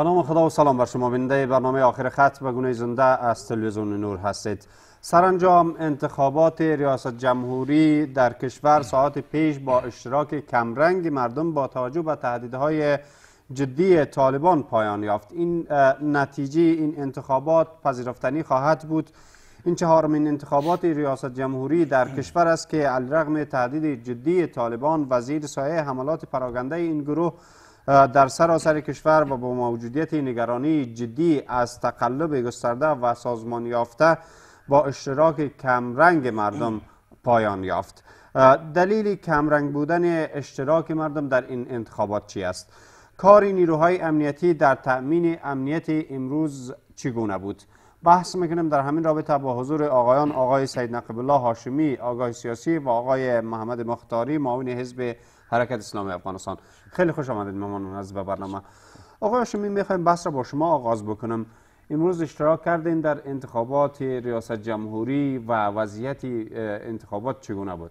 به نام خدا و سلام بر شما بینده برنامه آخر خط به گونه زنده از تلویزیون نور هستید سرانجام انتخابات ریاست جمهوری در کشور ساعت پیش با اشتراک کمرنگ مردم با توجه به تهدیدهای جدی طالبان پایان یافت این نتیجه این انتخابات پذیرفتنی خواهد بود این چهارمین انتخابات ریاست جمهوری در کشور است که علیرغم تهدید جدی طالبان وزیر سایه حملات پراگنده این گروه در سراسر کشور و با موجودیت نگرانی جدی از تقلب گسترده و سازمان یافته با اشتراک کمرنگ مردم پایان یافت دلیل کمرنگ بودن اشتراک مردم در این انتخابات چی است؟ کار نیروهای امنیتی در تأمین امنیت امروز چگونه بود؟ بحث میکنیم در همین رابطه با حضور آقایان آقای سید نقبالله هاشمی آقای سیاسی و آقای محمد مختاری معاون حزب حرکت اسلامی افغانستان خیلی خوش آمدید مهمان از به برنامه آقای هاشمی میخوایم بحث را با شما آغاز بکنم امروز اشتراک کردین در انتخابات ریاست جمهوری و وضعیت انتخابات چگونه بود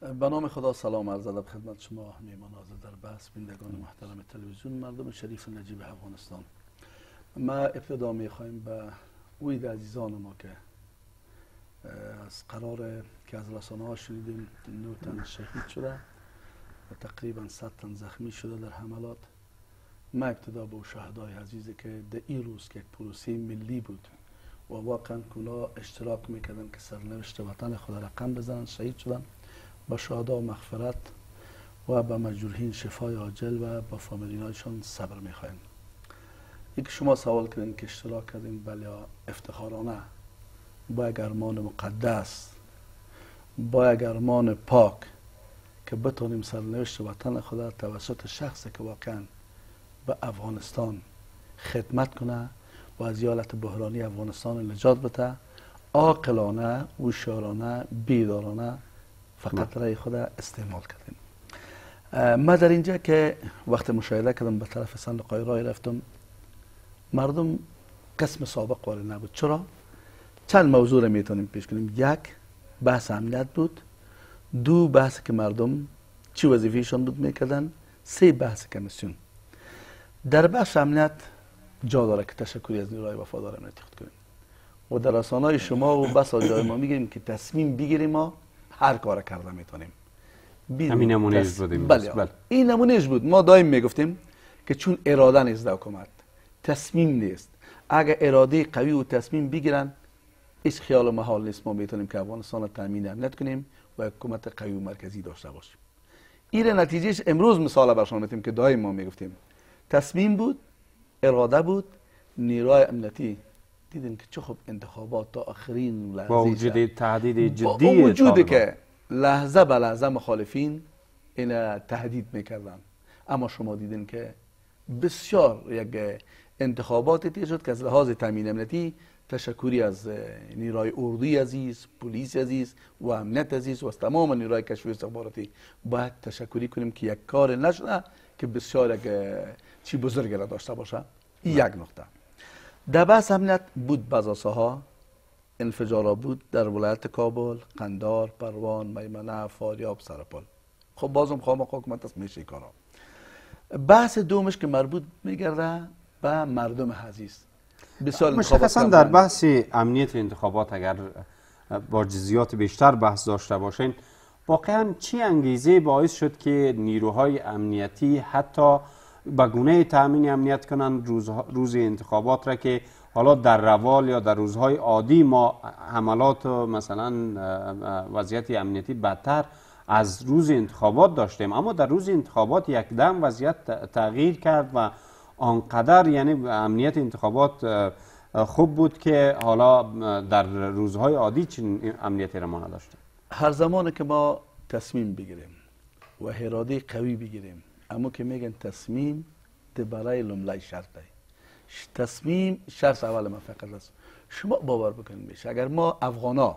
به نام خدا سلام عرض ادب خدمت شما از در بحث بینندگان محترم تلویزیون مردم شریف نجیب افغانستان ما ابتدا میخوایم به اوید عزیزان ما که از قرار که از رسانه ها شدیدیم نوتن شهید شده و تقریبا 100 تن زخمی شده در حملات ما ابتدا با شهدای عزیزی که در این روز که پروسی ملی بود و واقعا کنا اشتراک میکردن که سرنوشت وطن خود رقم بزنن شهید شدن به شهدا مغفرت و به مجروحین شفای عاجل و با فامیلینایشان صبر میخواین یک شما سوال کردین که اشتراک کردین بله افتخارانه با اگرمان مقدس با اگرمان پاک که بتونیم سرنوشت وطن خدا توسط شخص که واقعا به افغانستان خدمت کنه و از یالت بحرانی افغانستان نجات بده عاقلانه هوشیارانه بیدارانه فقط رای خدا استعمال کردیم ما در اینجا که وقت مشاهده کردم به طرف صندوق رای رفتم مردم قسم سابق واره نبود چرا؟ چند موضوع رو میتونیم پیش کنیم یک بحث امنیت بود دو بحث که مردم چی وظیفهشان بود میکردن سه بحث کمیسیون در بحث امنیت جا داره که تشکری از نیروهای وفادار امنیتی خود کنیم و در رسانه شما و بسا جای ما میگیریم که تصمیم بگیریم ما هر کار کرده میتونیم همین نمونهش بود بله. بله. این نمونهش بود ما دایم میگفتیم که چون اراده نیست در حکومت تصمیم نیست اگر اراده قوی و تصمیم بگیرن هیچ خیال و محال نیست ما میتونیم که افغانستان تامین امنیت کنیم و حکومت قیوم مرکزی داشته باشیم این نتیجهش امروز مثال بر شما که دائم ما میگفتیم تصمیم بود اراده بود نیروهای امنیتی دیدیم که چه خوب انتخابات تا آخرین لحظه با وجود تهدید جدی با وجود که لحظه به لحظه مخالفین این تهدید میکردن اما شما دیدین که بسیار یک انتخابات تیر شد که از لحاظ تامین امنیتی تشکری از نیرای اردوی عزیز پلیس عزیز و امنیت عزیز و از تمام نیرای کشف استخباراتی باید تشکری کنیم که یک کار نشده که بسیار که چی بزرگ را داشته باشه این یک نقطه در بحث امنیت بود بزاسه ها انفجارا بود در ولایت کابل قندار پروان میمنه فاریاب سرپل خب بازم خواهم حکومت است میشه کارا بحث دومش که مربوط میگرده به مردم عزیز مشخصا در بحث امنیت انتخابات اگر با جزیات بیشتر بحث داشته باشین واقعا چی انگیزه باعث شد که نیروهای امنیتی حتی به گونه تامین امنیت کنند روز, روز انتخابات را که حالا در روال یا در روزهای عادی ما حملات مثلا وضعیت امنیتی بدتر از روز انتخابات داشتیم اما در روز انتخابات یک دم وضعیت تغییر کرد و آنقدر یعنی امنیت انتخابات خوب بود که حالا در روزهای عادی چنین امنیت را ما هر زمان که ما تصمیم بگیریم و اراده قوی بگیریم اما که میگن تصمیم ده برای لملای شرط ده تصمیم شرط اول ما فقط است شما باور بکنید بشه اگر ما افغانا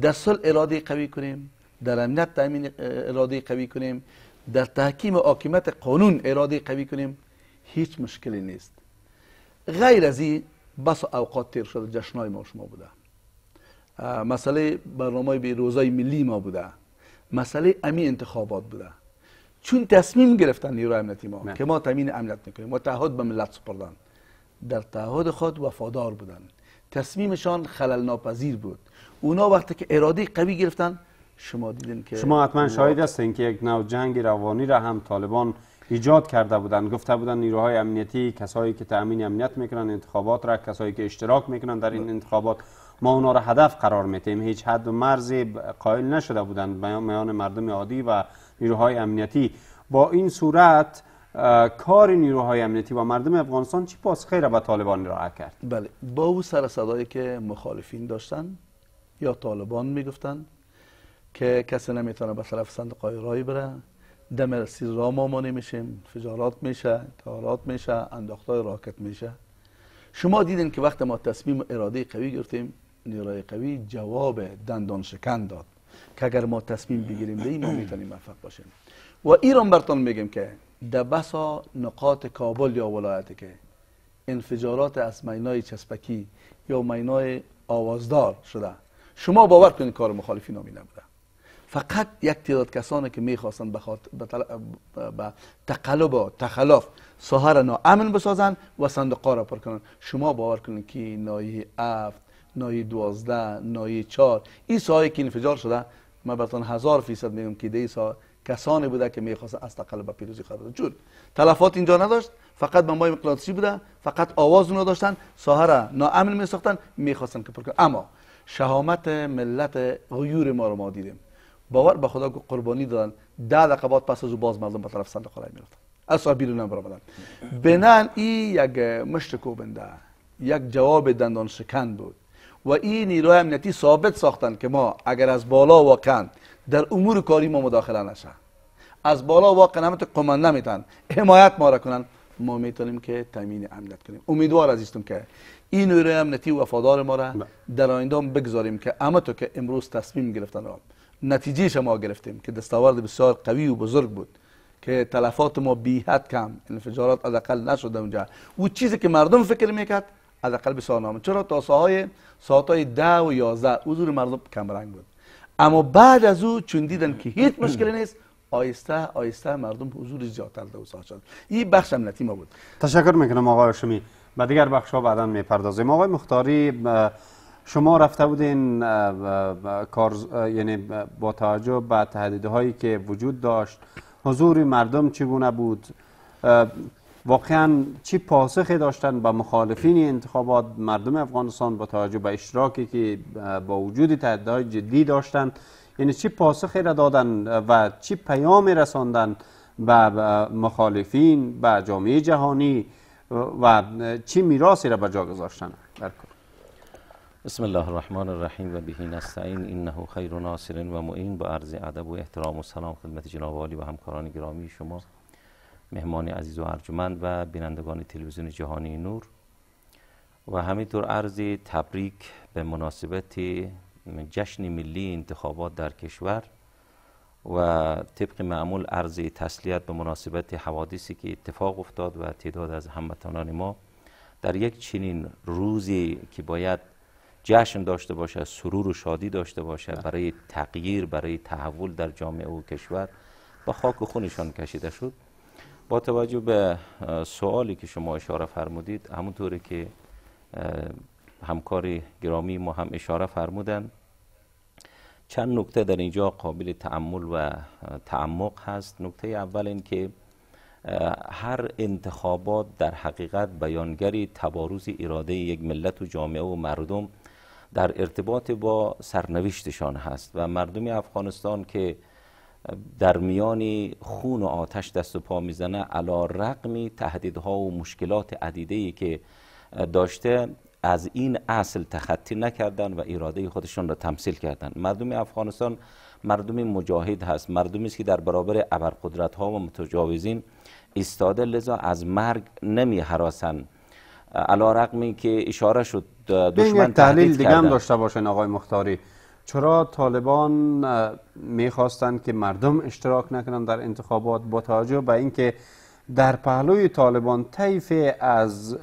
در صلح اراده قوی کنیم در امنیت تامین اراده قوی کنیم در تحکیم حاکمیت قانون اراده قوی کنیم هیچ مشکلی نیست غیر از این بس اوقات تیر شده جشنای ما شما بوده مسئله برنامه به روزای ملی ما بوده مسئله امی انتخابات بوده چون تصمیم گرفتن نیروی امنیتی ما که ما تامین امنیت میکنیم و تعهد به ملت سپردن در تعهد خود وفادار بودن تصمیمشان خلل ناپذیر بود اونا وقتی که اراده قوی گرفتن شما دیدین که شما حتما شاهد هستین که یک نوع جنگ روانی را هم طالبان ایجاد کرده بودند گفته بودند نیروهای امنیتی کسایی که تامین امنیت میکنن انتخابات را کسایی که اشتراک میکنن در این انتخابات ما اونا را هدف قرار میتیم هیچ حد و مرزی قائل نشده بودند میان مردم عادی و نیروهای امنیتی با این صورت کار نیروهای امنیتی و مردم افغانستان چی پاسخی را به طالبان را کرد بله با او سر صدایی که مخالفین داشتن یا طالبان میگفتن که کسی نمیتونه به طرف صندوق رای بره دم سیزرا ما ما نمیشیم فجارات میشه تارات میشه های راکت میشه شما دیدین که وقت ما تصمیم اراده قوی گرفتیم نیروی قوی جواب دندان شکن داد که اگر ما تصمیم بگیریم این ما میتونیم موفق باشیم و ایران برتان میگیم که در بسا نقاط کابل یا ولایت که انفجارات از مینای چسبکی یا مینای آوازدار شده شما باور کنید کار مخالفی نامی فقط یک تعداد کسانی که میخواستن به به تقلب و تخلف، سهر را امن بسازند و صندوقها را پر کنن شما باور کنید که نایه افت، نایه دوازده نایه چهار این سایه که انفجار شده من براتون هزار فیصد میگم که دیسا کسانی بوده که میخواستن از تقلب به پیروزی قرار چون تلفات اینجا نداشت فقط بمبای مقناطیسی بوده فقط آواز اونها داشتن سهر را ناامن میساختن میخواستن که پر اما شهامت ملت غیور ما رو ما دیدیم باور به خدا قربانی دادن ده دقیقه بعد پس از او باز مردم به طرف صندوق رای میرفتن از سوال بیرون برآمدن بنان ای یک مشت کوبنده یک جواب دندان شکن بود و این نیروی امنیتی ثابت ساختن که ما اگر از بالا واقعا در امور کاری ما مداخله نشه از بالا واقعا همت کمان میتن حمایت ما را کنن ما میتونیم که تامین امنیت کنیم امیدوار ازیستم که این نیرو امنیتی وفادار ما را بله. در آینده بگذاریم که اما که امروز تصمیم گرفتن را نتیجه ما گرفتیم که دستاورد بسیار قوی و بزرگ بود که تلفات ما حد کم انفجارات اقل نشده اونجا او چیزی که مردم فکر میکرد اقل بسیار نامه چرا تا ساهای ساعت ده و یازده حضور مردم کم رنگ بود اما بعد از او چون دیدن که هیچ مشکلی نیست آیسته آیسته مردم حضور زیادتر در شد این بخش امنیتی ما بود تشکر میکنم آقای شمی و دیگر بخش ها بعدا میپردازیم آقای مختاری شما رفته بودین کار یعنی با توجه به تهدیدهایی که وجود داشت حضور مردم چگونه بود واقعا چی پاسخی داشتن به مخالفین انتخابات مردم افغانستان با توجه به اشتراکی که با وجود تهدیدهای جدی داشتن یعنی چی پاسخی را دادن و چی پیامی رساندن به مخالفین به جامعه جهانی و چی میراثی را به جا گذاشتن بسم الله الرحمن الرحیم و بهی استعین اینه خیر و ناصر و معین با عرض ادب و احترام و سلام خدمت جناب عالی و همکاران گرامی شما مهمان عزیز و ارجمند و بینندگان تلویزیون جهانی نور و همینطور عرض تبریک به مناسبت جشن ملی انتخابات در کشور و طبق معمول عرض تسلیت به مناسبت حوادثی که اتفاق افتاد و تعداد از هموطنان ما در یک چنین روزی که باید جشن داشته باشد سرور و شادی داشته باشد بله. برای تغییر برای تحول در جامعه و کشور با خاک و خونشان کشیده شد با توجه به سوالی که شما اشاره فرمودید همونطوری که همکار گرامی ما هم اشاره فرمودند چند نکته در اینجا قابل تعمل و تعمق هست نکته اول این که هر انتخابات در حقیقت بیانگری تباروز اراده یک ملت و جامعه و مردم در ارتباط با سرنوشتشان هست و مردم افغانستان که در میان خون و آتش دست و پا میزنه علا رقمی تهدیدها و مشکلات عدیده که داشته از این اصل تخطی نکردن و اراده خودشان را تمثیل کردن مردم افغانستان مردم مجاهد هست مردمی است که در برابر ابرقدرت ها و متجاوزین ایستاده لذا از مرگ نمی حراسن علا رقمی که اشاره شد دشمن تحلیل دیگه هم داشته باشین آقای مختاری چرا طالبان میخواستند که مردم اشتراک نکنند در انتخابات با توجه به اینکه در پهلوی طالبان طیف از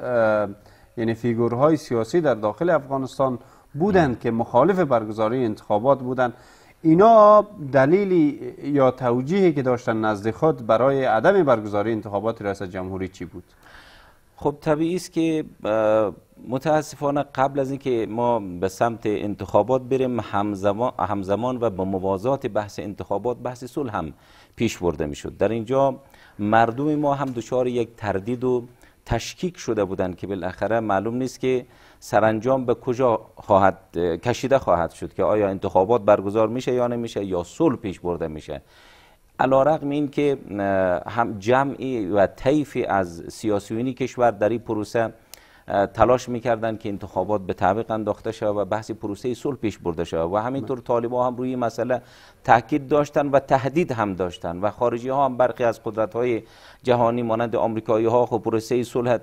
یعنی فیگورهای سیاسی در داخل افغانستان بودند که مخالف برگزاری انتخابات بودند اینا دلیلی یا توجیهی که داشتن نزد خود برای عدم برگزاری انتخابات ریاست جمهوری چی بود؟ خب طبیعی است که متاسفانه قبل از اینکه ما به سمت انتخابات بریم همزمان, و با موازات بحث انتخابات بحث صلح هم پیش برده میشد در اینجا مردم ما هم دچار یک تردید و تشکیک شده بودند که بالاخره معلوم نیست که سرانجام به کجا خواهد کشیده خواهد شد که آیا انتخابات برگزار میشه یا نمیشه یا صلح پیش برده میشه علا رقم این که هم جمعی و طیفی از سیاسیونی کشور در این پروسه تلاش میکردن که انتخابات به تعویق انداخته شود و بحث پروسه صلح پیش برده شود و همینطور بله. طالبان هم روی مسئله تاکید داشتن و تهدید هم داشتن و خارجی ها هم برخی از قدرت های جهانی مانند آمریکایی ها خب پروسه صلح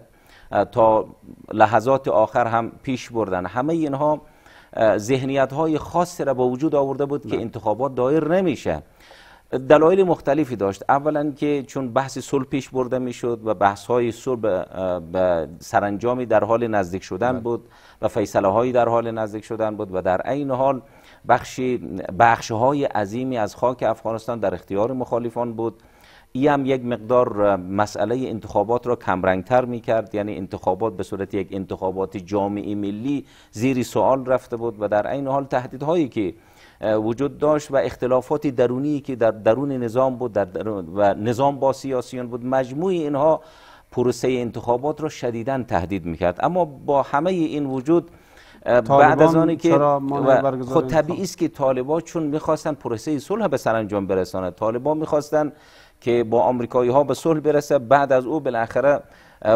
تا لحظات آخر هم پیش بردن همه اینها ذهنیت های خاصی را به وجود آورده بود که بله. انتخابات دایر نمیشه دلایل مختلفی داشت اولا که چون بحث صلح پیش برده میشد و بحث های صلح به سرانجامی در حال نزدیک شدن بله. بود و فیصله هایی در حال نزدیک شدن بود و در عین حال بخشی بخش های عظیمی از خاک افغانستان در اختیار مخالفان بود ای هم یک مقدار مسئله انتخابات را کمرنگتر می کرد یعنی انتخابات به صورت یک انتخابات جامعه ملی زیر سوال رفته بود و در عین حال تهدیدهایی که وجود داشت و اختلافات درونی که در درون نظام بود در و نظام با سیاسیان بود مجموعی اینها پروسه انتخابات را شدیداً تهدید میکرد اما با همه این وجود بعد از آنی که خود خب طبیعی است که طالبان چون میخواستن پروسه صلح به سرانجام برساند طالبان میخواستن که با آمریکایی ها به صلح برسه بعد از او بالاخره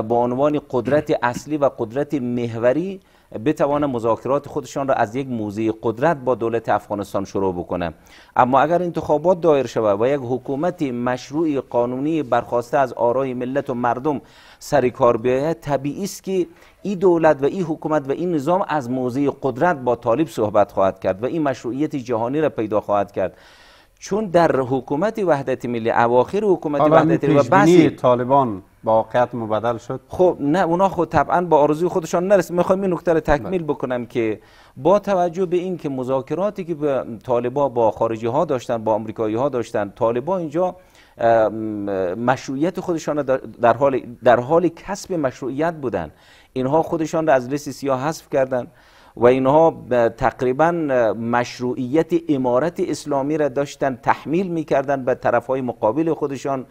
با عنوان قدرت اصلی و قدرت محوری بتوان مذاکرات خودشان را از یک موزه قدرت با دولت افغانستان شروع بکنه اما اگر انتخابات دایر شود و یک حکومتی مشروعی قانونی برخواسته از آرای ملت و مردم سر کار بیاید طبیعی است که این دولت و این حکومت و این نظام از موزی قدرت با طالب صحبت خواهد کرد و این مشروعیت جهانی را پیدا خواهد کرد چون در حکومت وحدت ملی اواخر حکومت وحدت ملی و طالبان با واقعیت مبدل شد خب نه اونا خود خب طبعا با آرزوی خودشان نرس. میخوام این نکته تکمیل بله. بکنم که با توجه به اینکه مذاکراتی که طالبا با خارجی ها داشتن با آمریکایی ها داشتن طالبا اینجا مشروعیت خودشان در حال در حال کسب مشروعیت بودن اینها خودشان را از لیست سیاه حذف کردند و اینها تقریبا مشروعیت امارت اسلامی را داشتن تحمیل میکردن به طرف های مقابل خودشان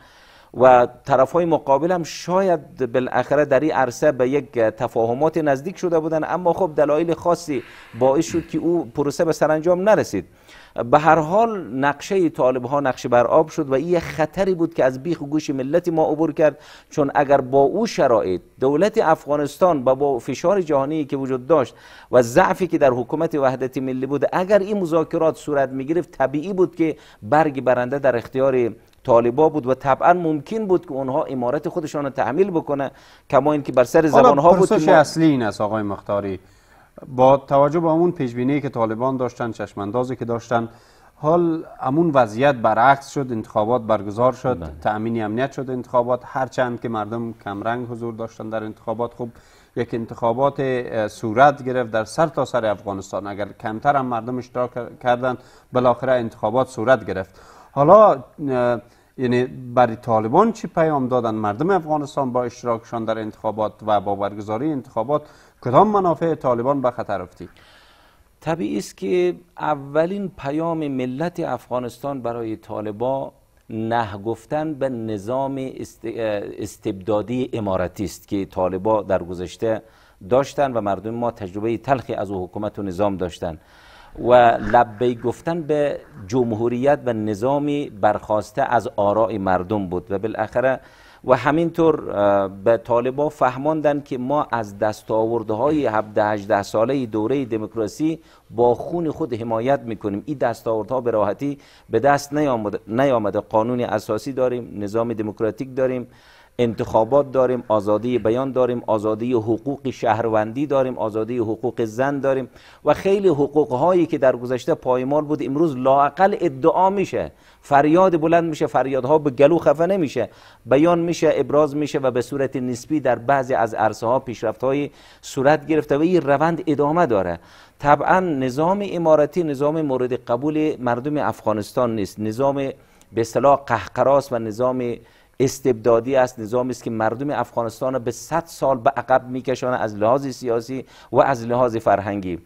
و طرف های مقابل هم شاید بالاخره در این عرصه به یک تفاهمات نزدیک شده بودن اما خب دلایل خاصی باعث شد که او پروسه به سرانجام نرسید به هر حال نقشه طالب ها نقشه بر آب شد و این خطری بود که از بیخ و گوش ملت ما عبور کرد چون اگر با او شرایط دولت افغانستان و با فشار جهانی که وجود داشت و ضعفی که در حکومت وحدت ملی بود اگر این مذاکرات صورت می گرفت طبیعی بود که برگ برنده در اختیار طالبا بود و طبعا ممکن بود که اونها امارت خودشان را تحمیل بکنه کما اینکه بر سر زبان ها بود که ما... اصلی این است آقای مختاری با توجه به همون پیشبینی که طالبان داشتن چشماندازی که داشتن حال امون وضعیت برعکس شد انتخابات برگزار شد بله. تامین امنیت شد انتخابات هرچند که مردم کمرنگ حضور داشتن در انتخابات خب یک انتخابات صورت گرفت در سر تا سر افغانستان اگر کمتر هم مردم اشتراک کردند بالاخره انتخابات صورت گرفت حالا یعنی برای طالبان چی پیام دادن مردم افغانستان با اشتراکشان در انتخابات و با برگزاری انتخابات کدام منافع طالبان به خطر افتید طبیعی است که اولین پیام ملت افغانستان برای طالبا نه گفتن به نظام استبدادی اماراتی است که طالبا در گذشته داشتن و مردم ما تجربه تلخی از او حکومت و نظام داشتن و لبه گفتن به جمهوریت و نظامی برخواسته از آرای مردم بود و بالاخره و همینطور به طالبا فهماندن که ما از دستاوردهای 17 18 ساله دوره دموکراسی با خون خود حمایت میکنیم این دستاوردها به راحتی به دست نیامده قانون اساسی داریم نظام دموکراتیک داریم انتخابات داریم آزادی بیان داریم آزادی حقوق شهروندی داریم آزادی حقوق زن داریم و خیلی حقوق هایی که در گذشته پایمال بود امروز لاقل ادعا میشه فریاد بلند میشه فریادها به گلو خفه نمیشه بیان میشه ابراز میشه و به صورت نسبی در بعضی از عرصه ها پیشرفت های صورت گرفته و این روند ادامه داره طبعا نظام اماراتی نظام مورد قبول مردم افغانستان نیست نظام به اصطلاح قهقراس و نظام استبدادی است نظامی است که مردم افغانستان به 100 سال به عقب میکشانه از لحاظ سیاسی و از لحاظ فرهنگی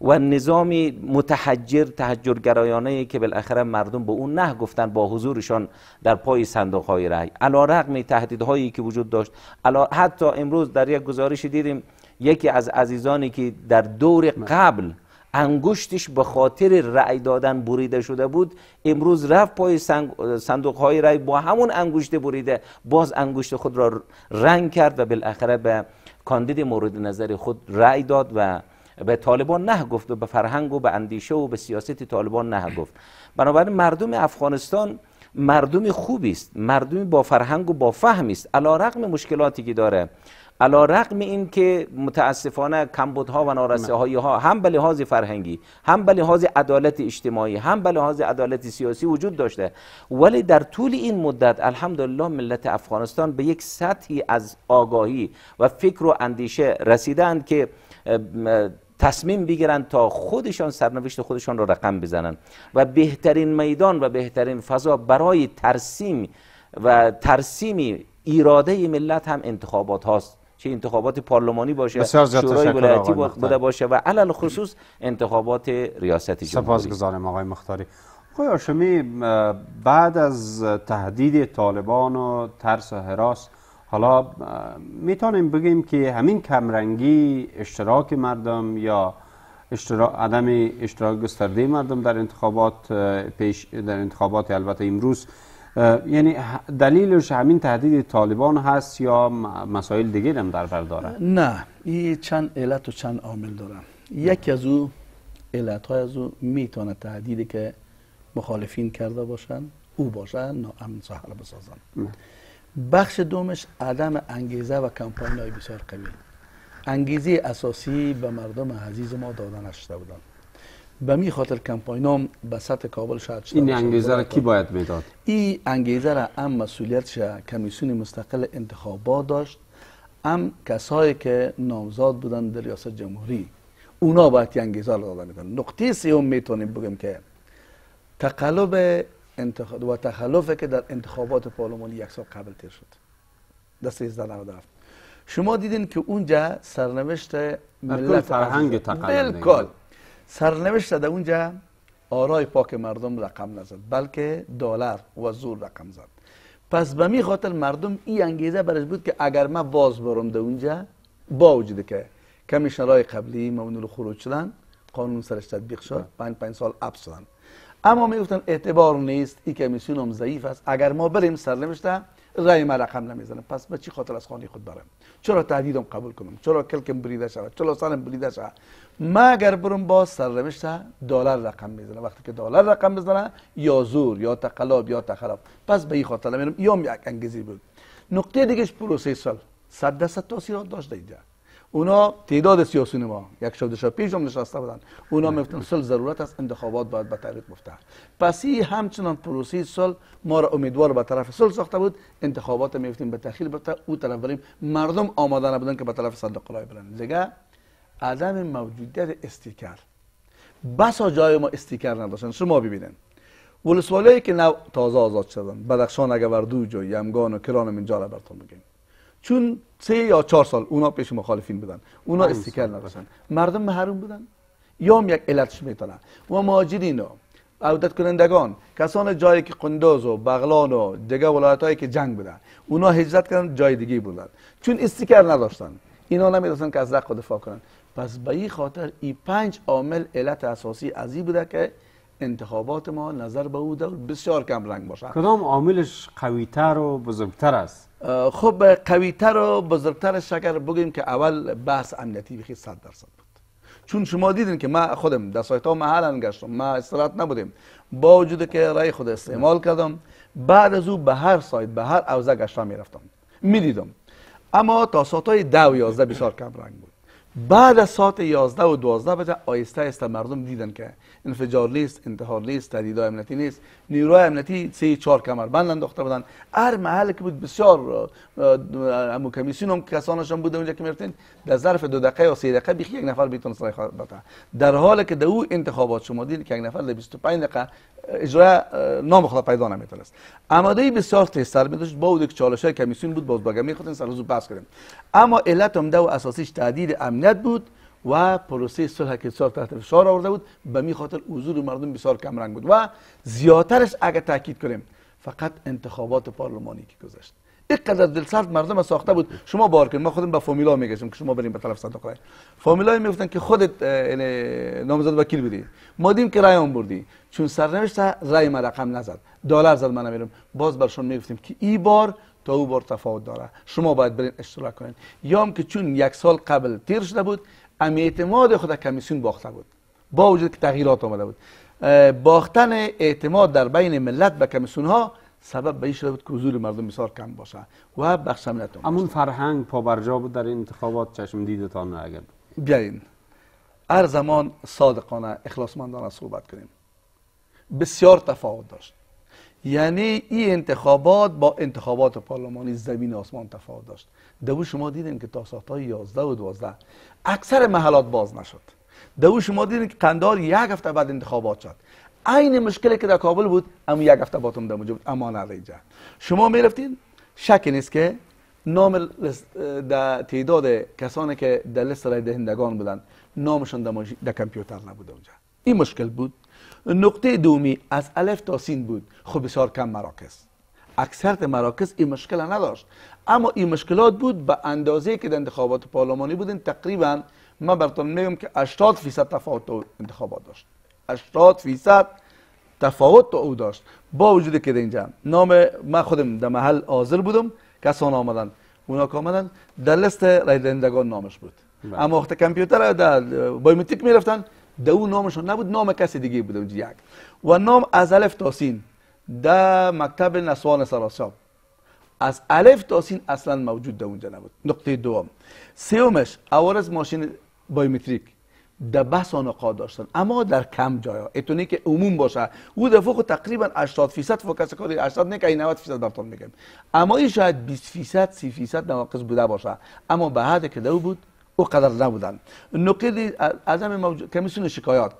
و نظامی متحجر تحجرگرایانه که بالاخره مردم به اون نه گفتن با حضورشان در پای صندوق های رأی علا رقم تهدیدهایی که وجود داشت علا حتی امروز در یک گزارش دیدیم یکی از عزیزانی که در دور قبل انگشتش به خاطر رأی دادن بریده شده بود امروز رفت پای صندوق های رأی با همون انگشت بریده باز انگشت خود را رنگ کرد و بالاخره به کاندید مورد نظر خود رأی داد و به طالبان نه گفت و به فرهنگ و به اندیشه و به سیاست طالبان نه گفت بنابراین مردم افغانستان مردم خوبی است مردم با فرهنگ و با فهم است علی مشکلاتی که داره علا رقم این که متاسفانه کمبودها و نارسیهایی ها هم به لحاظ فرهنگی هم به لحاظ عدالت اجتماعی هم به لحاظ عدالت سیاسی وجود داشته ولی در طول این مدت الحمدلله ملت افغانستان به یک سطحی از آگاهی و فکر و اندیشه رسیدند که تصمیم بگیرند تا خودشان سرنوشت خودشان را رقم بزنند و بهترین میدان و بهترین فضا برای ترسیم و ترسیم ایراده ملت هم انتخابات هاست که انتخابات پارلمانی باشه شورای ولایتی بوده باشه و علل خصوص انتخابات ریاست جمهوری سپاسگزارم آقای مختاری آقای آشمی بعد از تهدید طالبان و ترس و حراس حالا میتونیم بگیم که همین کمرنگی اشتراک مردم یا اشتراک عدم اشتراک گسترده مردم در انتخابات پیش در انتخابات البته امروز یعنی دلیلش همین تهدید طالبان هست یا مسائل دیگه هم در بر داره نه این چند علت و چند عامل داره یکی از او علت های از او میتونه تهدیدی که مخالفین کرده باشن او باشن ناامن صحرا بسازن بخش دومش عدم انگیزه و کمپاین های بسیار قوی انگیزه اساسی به مردم عزیز ما دادن نشده بودن به می خاطر هم به سطح کابل شاید این انگیزه را کی باید میداد این انگیزه را هم مسئولیتش کمیسیون مستقل انتخابات داشت هم کسایی که نامزاد بودن در ریاست جمهوری اونا باید انگیزه را داده میکنن نقطه می میتونیم بگیم که تقلب و تخلف که در انتخابات پارلمانی یک سال قبل تیر شد در شما دیدین که اونجا سرنوشت ملت فرهنگ تقلب سرنوشت در اونجا آرای پاک مردم رقم نزد بلکه دلار و زور رقم زد پس به می خاطر مردم این انگیزه برش بود که اگر ما واز برم در اونجا با وجود که کمیشنرهای قبلی رو خروج شدن قانون سرش تطبیق شد پنج پنج سال اب اما می گفتن اعتبار نیست این کمیسیون هم ضعیف است اگر ما بریم سرنوشت رای ما رقم نمیزنه پس به چی خاطر از خانه خود برم چرا تهدیدم قبول کنم چرا کلکم بریده شود چرا سرم بریده شود ما اگر برم با سرنوشت دلار رقم میزنه وقتی که دلار رقم میزنه یا زور یا تقلب یا تخرب پس به این خاطر میرم یوم یک انگیزی بود نقطه دیگهش پروسه سال صد درصد تاثیرات داشت دیده اونا تعداد سیاسیون ما یک شب پیش هم نشسته بودن اونا میفتن سل ضرورت است انتخابات باید به طریق مفتر پس این همچنان پروسی سال ما را امیدوار به طرف سل ساخته بود انتخابات میفتیم به تخیل به او طرف بریم مردم آماده نبودن که به طرف صندوق رای برن دیگه عدم موجودیت استیکر بسا جای ما استیکر نداشتن شما ببینید ولسوالی که نو تازه آزاد شدن بدخشان اگه بر دو جای یمگان و کران چون سه یا چهار سال اونا پیش مخالفین بودن اونا استیکر نداشتن مردم محروم بودن یام یک علتش میتونن و مهاجرین و عودت کنندگان کسان جایی که قندوز و بغلان و دیگه ولایت هایی که جنگ بودن اونا هجرت کردن جای دیگه بودن چون استیکر نداشتن اینا نمیدونن که از حق دفاع کنن پس به این خاطر این پنج عامل علت اساسی از این بوده که انتخابات ما نظر به او دور بسیار کم رنگ باشد کدام عاملش قویتر و بزرگتر است خب قویتر و بزرگتر شکر بگیم که اول بحث امنیتی بخی 100 درصد بود چون شما دیدین که ما خودم در سایت ها محل گشتم ما استرات نبودیم با وجود که رای خود استعمال کردم بعد از او به هر سایت به هر عوضه گشتم میرفتم میدیدم اما تا ساعت های ده و یازده بسیار کم رنگ بود بعد از ساعت 11 و 12 بجه آیسته است مردم دیدن که انفجار نیست انتحار نیست تهدید امنیتی نیست نیروهای امنیتی سه چهار کمربند انداخته بودن هر محل که بود بسیار امو کمیسیون هم کسانشان بوده اونجا که میرفتن در ظرف دو دقیقه یا سه دقیقه بیخی یک نفر بیتون سرای بده در حال که در او انتخابات شما دید که یک نفر در 25 دقیقه اجرای نام خدا پیدا نمیتونست اماده بسیار تستر میداشت با اود چالش های کمیسیون بود باز بگمی خود این سر روز بس کردیم اما علت هم دو اساسیش تعدید امنیت بود و پروسه صلح که سال تحت فشار آورده بود به می خاطر حضور مردم بسیار کم رنگ بود و زیاترش اگر تاکید کنیم فقط انتخابات پارلمانی که گذشت قدر دل سرد مردم ساخته بود شما بار کن ما خودم به فامیلا میگشم که شما بریم به طرف صندوق رای فامیلا میگفتن که خودت نامزد وکیل بودی ما دیدیم که اون بردی چون سرنوشت رای ما رقم نزد دلار زد من نمیرم باز برشون میگفتیم که ای بار تا او بار تفاوت داره شما باید برین اشتراک کنین یا که چون یک سال قبل تیر شده بود هم اعتماد خود کمیسیون باخته بود با وجود که تغییرات آمده بود باختن اعتماد در بین ملت به کمیسیون ها سبب به این شده بود که حضور مردم بسیار کم باشه و بخش امنیت همون فرهنگ پابرجا بود در انتخابات چشم دیدتان اگر بیاین هر زمان صادقانه اخلاصمندانه صحبت کنیم بسیار تفاوت داشت یعنی این انتخابات با انتخابات پارلمانی زمین آسمان تفاوت داشت دو شما دیدین که تا ساعت 11 و 12 اکثر محلات باز نشد دو شما دیدین که قندار یک هفته بعد انتخابات شد عین مشکلی که در کابل بود اما یک هفته هم در بود اما نه شما میرفتین شک نیست که نام در تعداد کسانی که در لیست رای دهندگان بودن نامشون در کامپیوتر نبود اونجا این مشکل بود نقطه دومی از الف تا سین بود خب بسیار کم مراکز اکثر مراکز این مشکل نداشت اما این مشکلات بود به اندازه که در انتخابات پارلمانی بودن تقریبا ما براتون میگم که 80 فیصد تفاوت تو انتخابات داشت 80 فیصد تفاوت تو او داشت با وجود که در اینجا نام من خودم در محل حاضر بودم کسان آمدن اونا که آمدن در لست رای نامش بود بله. اما وقت کامپیوتر در بایومتیک میرفتن او نامشون نبود نام کسی دیگه بود اونجا یک و نام از الف تا سین در مکتب نسوان سراساب از الف تا سین اصلا موجود ده اونجا نبود نقطه دوم سومش عوارض ماشین بایومتریک در بس آنقا داشتن اما در کم جایا اتونی که عموم باشه او دفعه فوق تقریبا 80 فیصد فوکس کاری 80 که 90 فیصد دفتر میگم. اما این شاید 20 فیصد 30 فیصد نواقص بوده باشه اما به حد که ده بود او قدر نبودن نقید اعظم موجود کمیسیون شکایات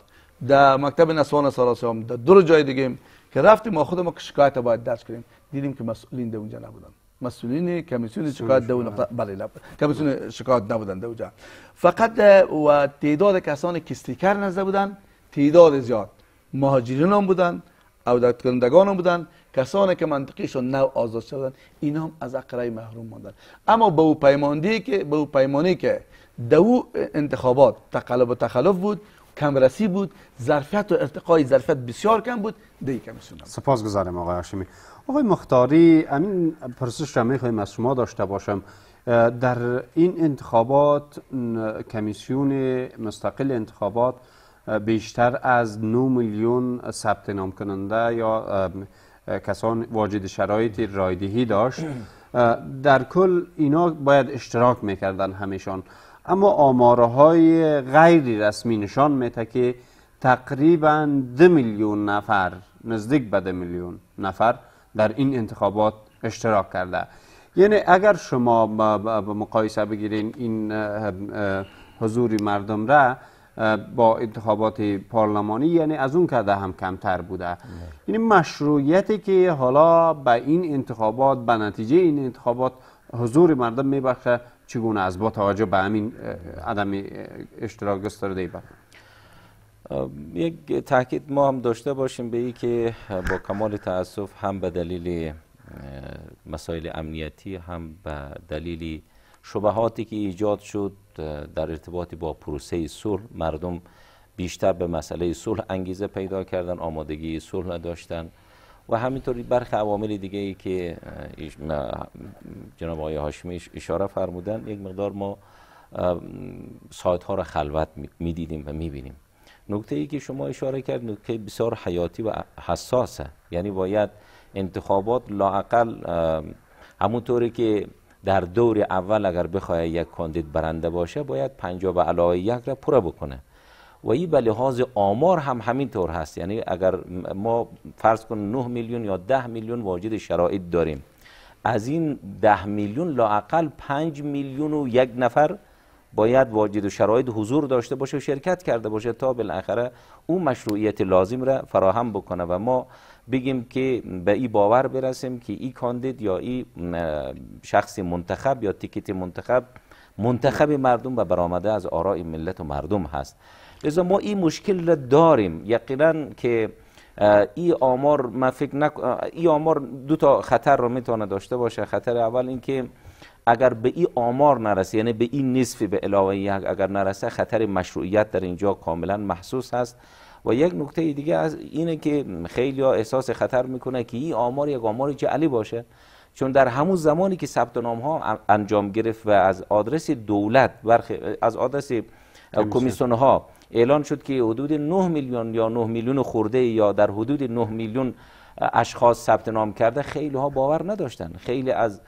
در مکتب نسوان سراسیام در دور جای دیگه که رفتیم ما خود ما شکایت باید دست کنیم دیدیم که مسئولین در اونجا نبودن مسئولین کمیسیون شکایت دو نقطه بله کمیسیون شکایت نبودن در اونجا فقط و تعداد کسانی که استیکر نزده بودن تعداد زیاد مهاجرین هم بودن او در کنندگان هم بودن کسانی که منطقیشون نو آزاد شدن اینا هم از اقرای محروم ماندن اما به او پیماندی که به او که دو انتخابات تقلب و تخلف بود کمرسی بود ظرفیت و ارتقای ظرفیت بسیار کم بود سپاس کمیسیون سپاسگزارم آقای هاشمی آقای مختاری همین پرسش را میخوایم از شما داشته باشم در این انتخابات کمیسیون مستقل انتخابات بیشتر از 9 میلیون ثبت نام کننده یا کسان واجد شرایط رایدهی داشت در کل اینا باید اشتراک میکردن همیشان اما آمارهای غیر رسمی نشان میده که تقریبا دو میلیون نفر نزدیک به ده میلیون نفر در این انتخابات اشتراک کرده یعنی اگر شما به مقایسه بگیرین این حضور مردم را با انتخابات پارلمانی یعنی از اون کرده هم کمتر بوده یعنی مشروعیتی که حالا به این انتخابات به نتیجه این انتخابات حضور مردم میبخشه چگونه از با توجه به همین عدم اشتراک گسترده بر یک تاکید ما هم داشته باشیم به ای که با کمال تاسف هم به دلیل مسائل امنیتی هم به دلیل شبهاتی که ایجاد شد در ارتباط با پروسه صلح مردم بیشتر به مسئله صلح انگیزه پیدا کردن آمادگی صلح نداشتند. و همینطوری برخی عوامل دیگه ای که جناب آقای هاشمی اشاره فرمودن یک مقدار ما سایت ها را خلوت میدیدیم و بینیم نکته ای که شما اشاره کرد نکته بسیار حیاتی و حساسه یعنی باید انتخابات لاقل همونطوری که در دور اول اگر بخواد یک کاندید برنده باشه باید پنجاب به علاوه یک را پره بکنه و این به لحاظ آمار هم همین طور هست یعنی اگر ما فرض کن 9 میلیون یا 10 میلیون واجد شرایط داریم از این 10 میلیون لاقل 5 میلیون و یک نفر باید واجد شرایط حضور داشته باشه و شرکت کرده باشه تا بالاخره اون مشروعیت لازم را فراهم بکنه و ما بگیم که به این باور برسیم که این کاندید یا این شخص منتخب یا تیکت منتخب منتخب مردم و برآمده از آراء ملت و مردم هست لذا ما این مشکل را داریم یقینا که این آمار من فکر نک... آمار دو تا خطر را میتونه داشته باشه خطر اول اینکه اگر به این آمار نرسه یعنی به این نصف به علاوه اگر نرسه خطر مشروعیت در اینجا کاملا محسوس هست و یک نکته دیگه از اینه که خیلی احساس خطر میکنه که این آمار یک آمار جعلی باشه چون در همون زمانی که ثبت نام ها انجام گرفت و از آدرس دولت برخ... از آدرس کمیسیون ها اعلان شد که حدود 9 میلیون یا 9 میلیون خورده یا در حدود 9 میلیون اشخاص ثبت نام کرده خیلی ها باور نداشتن خیلی از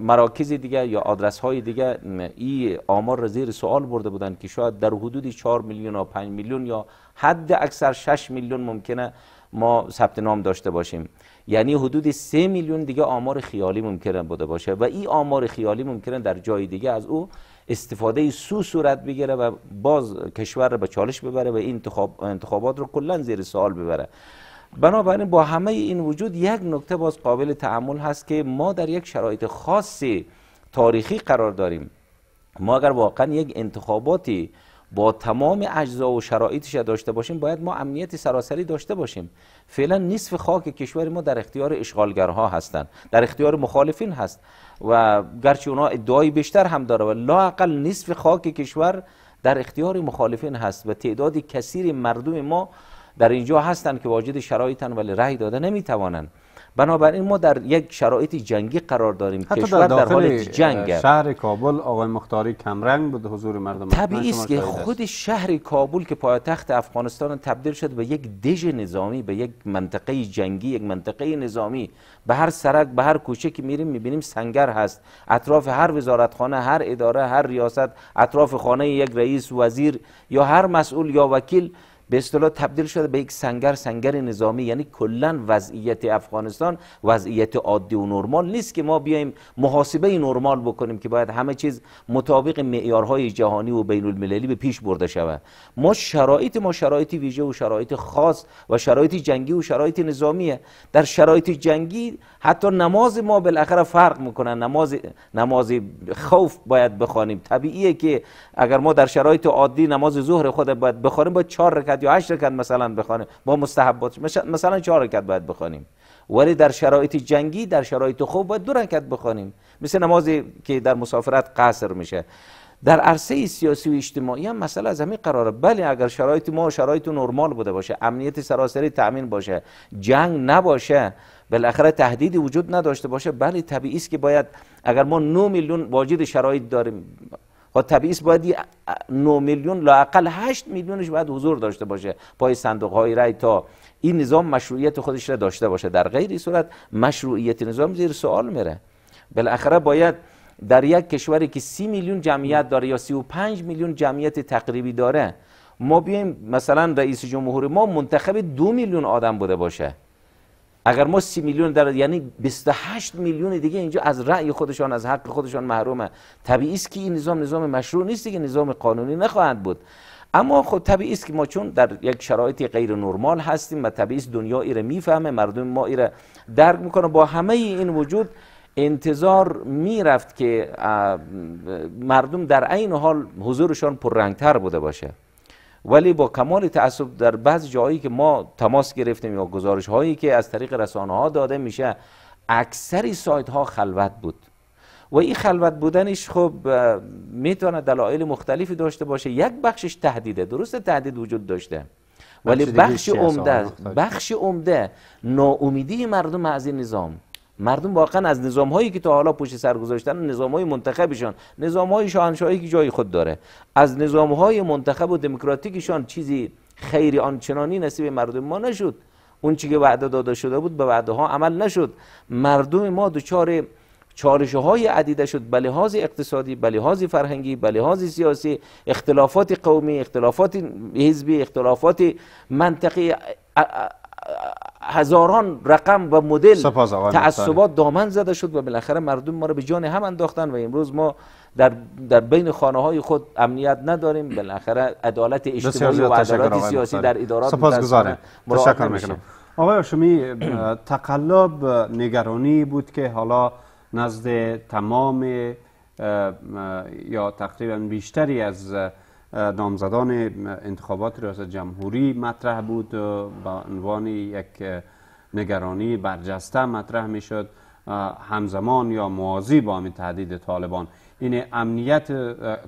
مراکز دیگه یا آدرس های دیگه این آمار را زیر سوال برده بودند که شاید در حدود 4 میلیون یا 5 میلیون یا حد اکثر 6 میلیون ممکنه ما ثبت نام داشته باشیم یعنی حدود 3 میلیون دیگه آمار خیالی ممکنه بوده باشه و این آمار خیالی ممکنه در جای دیگه از او استفاده سو صورت بگیره و باز کشور رو به چالش ببره و این انتخاب انتخابات رو کلا زیر سوال ببره بنابراین با همه این وجود یک نکته باز قابل تعمل هست که ما در یک شرایط خاصی تاریخی قرار داریم ما اگر واقعا یک انتخاباتی با تمام اجزا و شرایطش داشته باشیم باید ما امنیتی سراسری داشته باشیم فعلا نصف خاک کشور ما در اختیار اشغالگرها هستند در اختیار مخالفین هست و گرچه اونا ادعای بیشتر هم داره و لاقل نصف خاک کشور در اختیار مخالفین هست و تعدادی کثیر مردم ما در اینجا هستند که واجد شرایطن ولی رأی داده نمیتوانند بنابراین ما در یک شرایط جنگی قرار داریم کشور در, در حال جنگ شهر کابل آقای مختاری کمرنگ بود حضور مردم طبیعی است که خود شهر کابل که پایتخت افغانستان تبدیل شد به یک دژ نظامی به یک منطقه جنگی یک منطقه نظامی به هر سرک به هر کوچه که میریم میبینیم سنگر هست اطراف هر وزارتخانه هر اداره هر ریاست اطراف خانه یک رئیس وزیر یا هر مسئول یا وکیل به اصطلاح تبدیل شده به یک سنگر سنگر نظامی یعنی کلا وضعیت افغانستان وضعیت عادی و نرمال نیست که ما بیایم محاسبه نرمال بکنیم که باید همه چیز مطابق معیارهای جهانی و بین المللی به پیش برده شود ما شرایط ما شرایط ویژه و شرایط خاص و شرایط جنگی و شرایط نظامیه در شرایط جنگی حتی نماز ما بالاخره فرق میکنن نماز نماز خوف باید بخوانیم طبیعیه که اگر ما در شرایط عادی نماز ظهر خود باید بخوانیم باید چهار رکعت یا هشت رکت مثلا بخوانیم با مستحبات مثلا چهار رکعت باید بخوانیم ولی در شرایط جنگی در شرایط خوب باید دو رکت بخوانیم مثل نمازی که در مسافرت قصر میشه در عرصه سیاسی و اجتماعی هم مسئله از همین قراره بله اگر شرایط ما شرایط نرمال بوده باشه امنیت سراسری تامین باشه جنگ نباشه بالاخره تهدیدی وجود نداشته باشه بله طبیعی است که باید اگر ما 9 میلیون واجد شرایط داریم خب تبعیض باید 9 میلیون لاقل 8 میلیونش باید حضور داشته باشه پای صندوق های رای تا این نظام مشروعیت خودش را داشته باشه در غیر این صورت مشروعیت نظام زیر سوال میره بالاخره باید در یک کشوری که سی میلیون جمعیت داره یا پنج میلیون جمعیت تقریبی داره ما بیایم مثلا رئیس جمهور ما منتخب دو میلیون آدم بوده باشه اگر ما سی میلیون در یعنی 28 میلیون دیگه اینجا از رأی خودشان از حق خودشان محرومه طبیعی است که این نظام نظام مشروع نیست که نظام قانونی نخواهد بود اما خود خب طبیعی است که ما چون در یک شرایط غیر نرمال هستیم و طبیعی است دنیا ایره میفهمه مردم ما ایره درک میکنه با همه این وجود انتظار میرفت که مردم در این حال حضورشان پررنگتر بوده باشه ولی با کمال تعصب در بعض جایی که ما تماس گرفتیم یا گزارش هایی که از طریق رسانه ها داده میشه اکثری سایت ها خلوت بود و این خلوت بودنش خب میتونه دلایل مختلفی داشته باشه یک بخشش تهدیده درست تهدید وجود داشته ولی بخش عمده بخش عمده ناامیدی مردم از این نظام مردم واقعا از نظام هایی که تا حالا پشت سر گذاشتن نظام های منتخبشان نظام های شاهنشاهی که جای خود داره از نظام های منتخب و دموکراتیکشان چیزی خیری آنچنانی نصیب مردم ما نشد اون چی که وعده داده شده بود به وعده ها عمل نشد مردم ما دچار چالش های عدیده شد به لحاظ اقتصادی به لحاظ فرهنگی به لحاظ سیاسی اختلافات قومی اختلافات حزبی اختلافات منطقی هزاران رقم و مدل تعصبات دامن زده شد و بالاخره مردم ما رو به جان هم انداختن و امروز ما در, در بین خانه های خود امنیت نداریم بالاخره عدالت اجتماعی و عدالت سیاسی در ادارات سپاسگزارم تشکر میکنم آقای آشمی تقلب نگرانی بود که حالا نزد تمام یا تقریبا بیشتری از نامزدان انتخابات ریاست جمهوری مطرح بود به عنوان یک نگرانی برجسته مطرح می شد همزمان یا موازی با همین تهدید طالبان این امنیت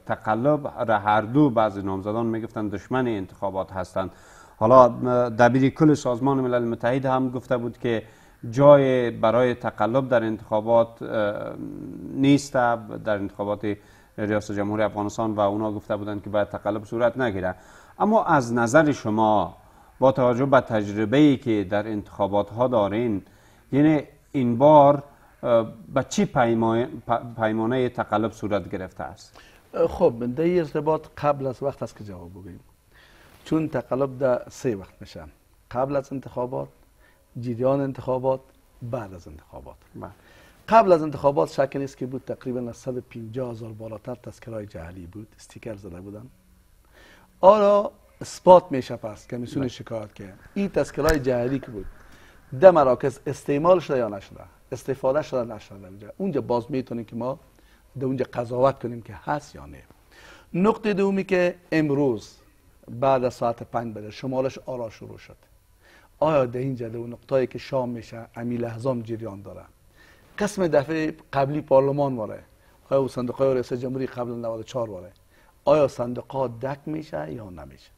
تقلب را هر دو بعضی نامزدان میگفتند دشمن انتخابات هستند حالا دبیر کل سازمان ملل متحد هم گفته بود که جای برای تقلب در انتخابات نیست در انتخابات ریاست جمهوری افغانستان و اونا گفته بودن که باید تقلب صورت نگیره اما از نظر شما با توجه به تجربه ای که در انتخابات ها دارین یعنی این بار به چی پیمانه تقلب صورت گرفته است خب در ارتباط قبل از وقت است که جواب بگیم چون تقلب در سه وقت میشه قبل از انتخابات جریان انتخابات بعد از انتخابات بله. قبل از انتخابات شک نیست که بود تقریبا از 150 هزار بالاتر تذکرهای جهلی بود استیکر زده بودن آرا اثبات میشه پس کمیسیون بله. شکایت که این تذکرهای جهلی که بود ده مراکز استعمال شده یا نشده استفاده شده نشده اونجا اونجا باز میتونیم که ما در اونجا قضاوت کنیم که هست یا نه نقطه دومی که امروز بعد از ساعت پنج بده شمالش آرا شروع شد آیا در اینجا در اون نقطه‌ای که شام میشه امی لحظام جریان داره قسم دفعه قبلی پارلمان واره آیا او صندوق های رئیس جمهوری قبل 94 واره آیا صندوق دک میشه یا نمیشه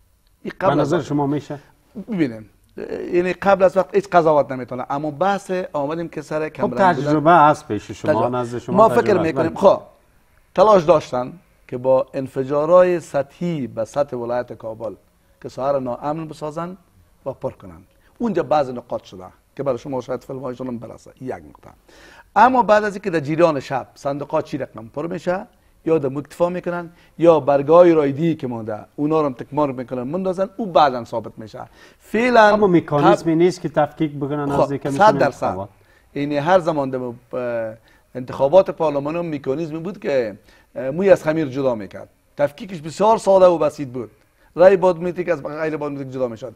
من نظر شما میشه ببینیم یعنی قبل از وقت هیچ قضاوت نمیتونه اما بحث آمدیم که سر خب کم تجربه هست پیش شما نظر شما ما فکر میکنیم بله. خب تلاش داشتن که با انفجارهای سطحی به سطح ولایت کابل که سهر ناامن بسازن و پر کنن اونجا بعض نقاط شده که برای شما شاید فیلم برسه یک نقطه اما بعد از اینکه در جریان شب صندوق چی رقم پر میشه یا در مکتفا میکنن یا برگای رایدی که مونده اونا رو تکمار میکنن مندازن او بعدا ثابت میشه فعلا اما مکانیزمی نیست که تفکیک بکنن از در خب، صد یعنی هر زمان در انتخابات پارلمان هم بود که موی از خمیر جدا میکرد تفکیکش بسیار ساده و بسیط بود رای بادمتیک از غیر بادمتیک جدا میشد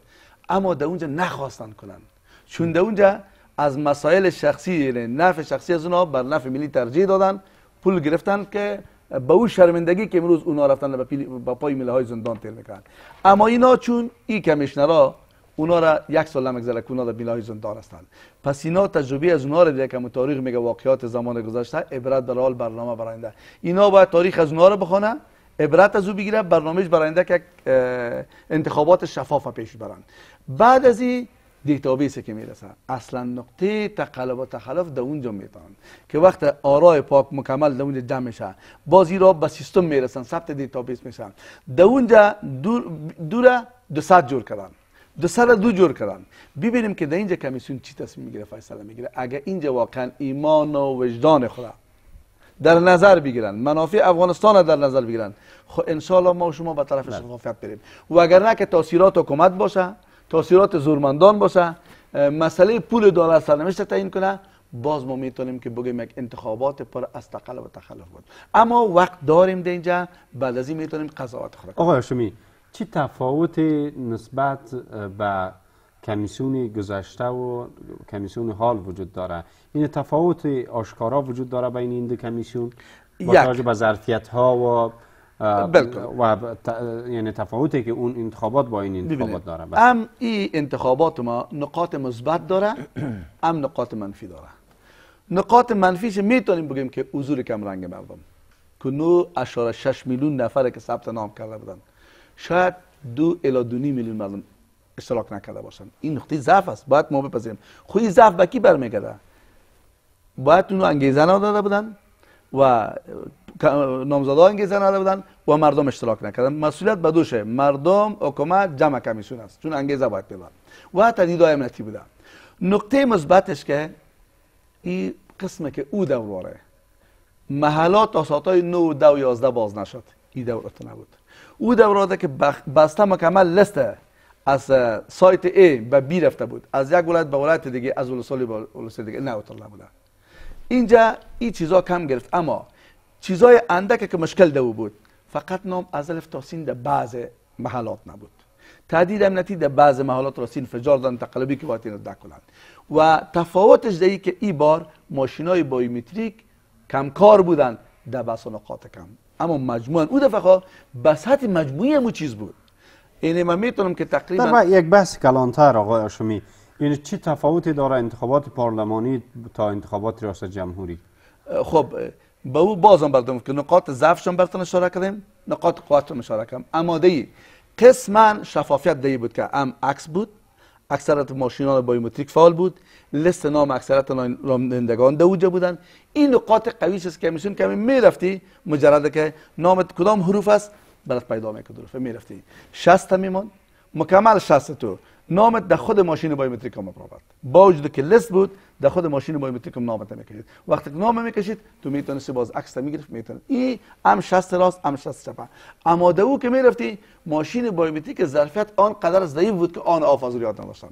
اما در اونجا نخواستن کنن چون در اونجا از مسائل شخصی یعنی نفع شخصی از اونها بر نفع ملی ترجیح دادن پول گرفتن که به او شرمندگی که امروز اونها رفتن به پای میله های زندان تیر میکنن اما اینا چون این کمیشنرا اونا را یک سال نمگذره که اونا در زندان هستند پس اینا تجربه از اونا را دیده که تاریخ میگه واقعات زمان گذشته عبرت در حال برنامه برنده. اینا باید تاریخ از اونا را بخونه عبرت از او بگیره برنامهش برنده که انتخابات شفاف پیش برند بعد از این دیتابیس که میرسن اصلا نقطه تقلب و تخلف در اونجا میتونن که وقت آرای پاک مکمل در اونجا جمع بازی را به سیستم میرسن ثبت دیتابیس میشن در اونجا دور دوره دو جور کردن دو سر دو جور کردن ببینیم که در اینجا کمیسیون چی تصمیم میگیره فیصله میگیره اگر اینجا واقعا ایمان و وجدان خدا در نظر بگیرن منافع افغانستان در نظر بگیرن خب ان ما و شما به طرف شفافیت بریم و اگر نه که تاثیرات حکومت باشه تاثیرات زورمندان باشه مسئله پول دلار سرنوشت تعیین کنه باز ما میتونیم که بگیم یک انتخابات پر از تقلب و تخلف بود اما وقت داریم در اینجا بعد از این میتونیم قضاوت خود آقای شمی چی تفاوت نسبت به کمیسیون گذشته و کمیسیون حال وجود داره این تفاوت آشکارا وجود داره بین این دو کمیسیون با به ظرفیت ها و بلکل. و یعنی تفاوتی که اون انتخابات با این انتخابات داره بله. ام این انتخابات ما نقاط مثبت داره ام نقاط منفی داره نقاط منفیش میتونیم بگیم که حضور کم رنگ مردم که شش میلیون نفر که ثبت نام کرده بودن شاید دو الا دو میلیون مردم اشتراک نکرده باشن این نقطه ضعف است باید ما بپذیریم خو این ضعف به کی برمیگرده باید اونو انگیزه نداده بودن و نامزدان انگیزه نده بودن و مردم اشتراک نکردن مسئولیت به دوشه مردم حکومت جمع کمیسیون است چون انگیزه باید بدن و تدید امنیتی بودن نقطه مثبتش که این قسم که او دوره محلات تا ساعت 9 و 10 و 11 باز نشد این دورات نبود او دوراته که بسته مکمل لسته از سایت ای به بی رفته بود از یک ولایت به ولایت دیگه از ولسوالی به ولسوالی دیگه نه نبوده. اینجا این چیزا کم گرفت اما چیزای اندکه که مشکل دو بود فقط نام از الف تا سین در بعض محلات نبود تعدید امنیتی در بعض محلات را سین فجار دادن تقلبی که باید را دکنند و تفاوتش دهی که ای بار ماشین های بایومتریک کمکار بودن در بس نقاط کم اما مجموعا او دفعه به سطح مجموعی همون چیز بود اینه یعنی من میتونم که تقریبا یک بحث کلانتر آقای آشمی این چی تفاوتی داره انتخابات پارلمانی تا انتخابات ریاست جمهوری خب به او بازم بردم که نقاط شما برتون اشاره کردیم نقاط قوتشان اشاره کردم اما دی قسما شفافیت دی بود که ام عکس بود اکثرت ماشینان بایومتریک فعال بود لست نام اکثرت رانندگان در اوجه بودن این نقاط قویش است که میشون کمی میرفتی مجرد که نامت کدام حروف است برات پیدا میکرد حروف میرفتی شست میمون مکمل شست تو نامت در خود ماشین بایومتریک هم برآورد با وجود که لست بود در خود ماشین بایومتریک هم نامت میکشید وقتی نامه میکشید تو میتونستی باز عکس میگرفت میتونید این هم شست راست هم شست چپ اما دو که میرفتی ماشین بایومتریک ظرفیت آن قدر ضعیف بود که آن رو یاد نداشتن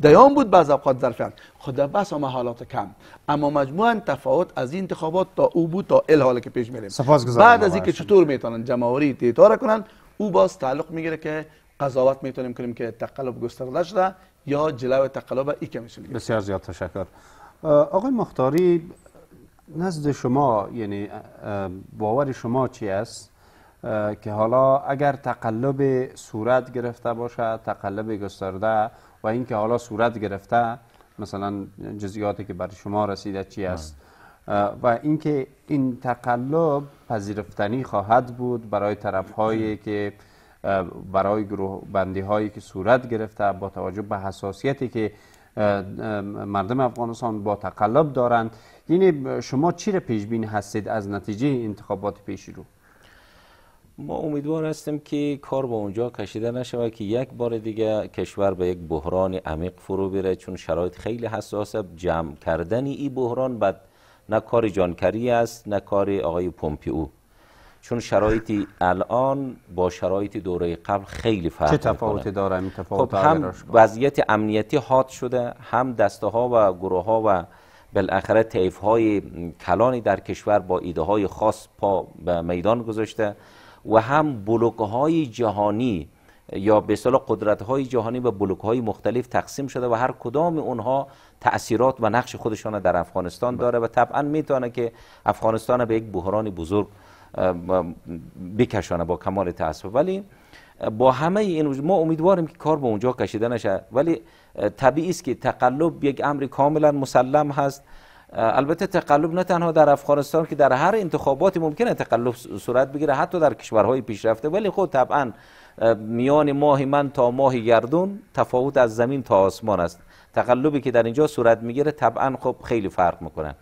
دیان بود بعض اوقات ظرفیت خدا بس هم حالات کم اما مجموعا تفاوت از این انتخابات تا او بود تا ال حال که پیش میریم بعد از اینکه چطور میتونن جمعوری تیتاره کنن او باز تعلق میگیره که قضاوت میتونیم کنیم که تقلب گسترده شده یا جلو تقلب ای که بسیار زیاد تشکر آقای مختاری نزد شما یعنی باور شما چی است که حالا اگر تقلب صورت گرفته باشه تقلب گسترده و اینکه حالا صورت گرفته مثلا جزئیاتی که برای شما رسیده چی است و اینکه این تقلب پذیرفتنی خواهد بود برای طرف هایی که برای گروه بندی هایی که صورت گرفته با توجه به حساسیتی که مردم افغانستان با تقلب دارند یعنی شما چی را پیش بین هستید از نتیجه انتخابات پیشی رو ما امیدوار هستیم که کار با اونجا کشیده نشود که یک بار دیگه کشور به یک بحران عمیق فرو بره چون شرایط خیلی حساسه جمع کردن این بحران بعد نه کار جانکری است نه کار آقای پومپیو چون شرایطی الان با شرایط دوره قبل خیلی فرق چه تفاوتی داره این خب، تفاوت هم وضعیت امنیتی حاد شده هم دسته ها و گروه ها و بالاخره تیف های کلانی در کشور با ایده های خاص پا به میدان گذاشته و هم بلوک های جهانی یا به اصطلاح قدرت های جهانی به بلوک های مختلف تقسیم شده و هر کدام اونها تأثیرات و نقش خودشان در افغانستان بله. داره و طبعا میتونه که افغانستان به یک بحران بزرگ بکشانه با کمال تاسف ولی با همه این ما امیدواریم که کار به اونجا کشیده نشه ولی طبیعی است که تقلب یک امر کاملا مسلم هست البته تقلب نه تنها در افغانستان که در هر انتخاباتی ممکنه تقلب صورت بگیره حتی در کشورهای پیشرفته ولی خود خب طبعا میان ماه من تا ماه گردون تفاوت از زمین تا آسمان است تقلبی که در اینجا صورت میگیره طبعا خب خیلی فرق میکنه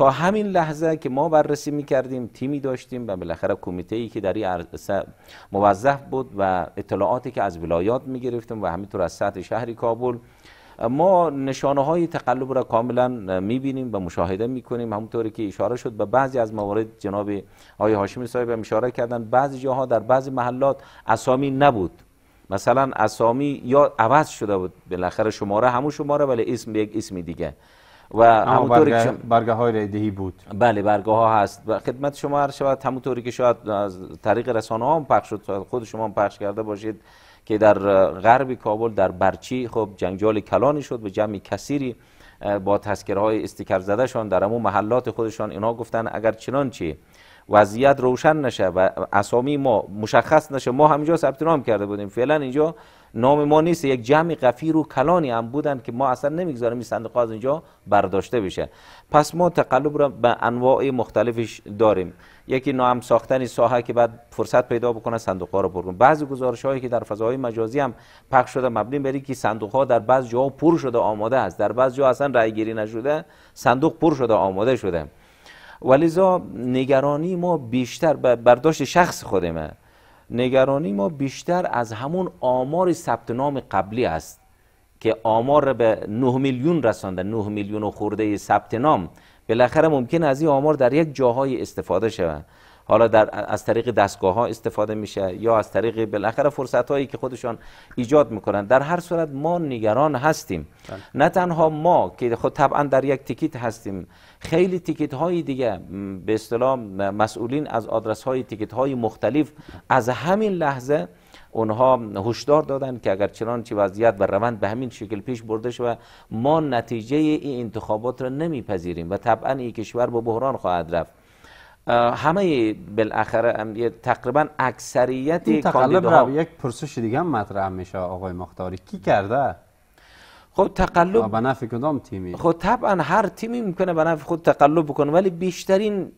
تا همین لحظه که ما بررسی کردیم تیمی داشتیم و بالاخره کمیته ای که در این عرصه موظف بود و اطلاعاتی که از ولایات گرفتیم و همینطور از سطح شهری کابل ما نشانه های تقلب را کاملا میبینیم و مشاهده میکنیم همونطوری که اشاره شد به بعضی از موارد جناب آقای هاشمی صاحب هم اشاره کردن بعضی جاها در بعضی محلات اسامی نبود مثلا اسامی یا عوض شده بود بالاخره شماره همون شماره ولی اسم یک اسم دیگه و همونطوری که های بود بله برگه ها هست و خدمت شما هر شود همونطوری که شاید از طریق رسانه ها هم پخش شد خود شما هم پخش کرده باشید که در غرب کابل در برچی خب جنجال کلانی شد به جمعی کثیری با تذکرهای استیکر شان در همون محلات خودشان اینا گفتن اگر چنانچه وضعیت روشن نشه و اسامی ما مشخص نشه ما همینجا ثبت نام کرده بودیم فعلا اینجا نام ما نیست یک جمع غفیر و کلانی هم بودن که ما اصلا نمیگذاریم این صندوق از اینجا برداشته بشه پس ما تقلب را به انواع مختلفش داریم یکی نام ساختن ساحه که بعد فرصت پیدا بکنه صندوق ها رو پر بعضی گزارش هایی که در فضاهای مجازی هم پخش شده مبنی بر که صندوق ها در بعض جاها پر شده آماده است در بعض جا اصلا رای گیری نشده صندوق پر شده آماده شده ولذا نگرانی ما بیشتر برداشت شخص خودمه نگرانی ما بیشتر از همون آمار ثبت نام قبلی است که آمار به 9 میلیون رسانده 9 میلیون خورده ثبت نام بالاخره ممکن از این آمار در یک جاهای استفاده شود حالا در از طریق دستگاه ها استفاده میشه یا از طریق بالاخره فرصت هایی که خودشان ایجاد میکنن در هر صورت ما نگران هستیم بله. نه تنها ما که خود خب طبعا در یک تیکت هستیم خیلی تیکت های دیگه به اصطلاح مسئولین از آدرس های تیکت های مختلف از همین لحظه اونها هشدار دادن که اگر چنانچه وضعیت و روند به همین شکل پیش برده شود ما نتیجه این انتخابات را نمیپذیریم و طبعا این کشور با بحران خواهد رفت همه بالاخره تقریبا اکثریت این تقلب رو یک پرسش دیگه هم مطرح میشه آقای مختاری کی کرده خب تقلب به نفع کدام تیمی خب طبعا هر تیمی میکنه به نفع خود تقلب بکنه ولی بیشترین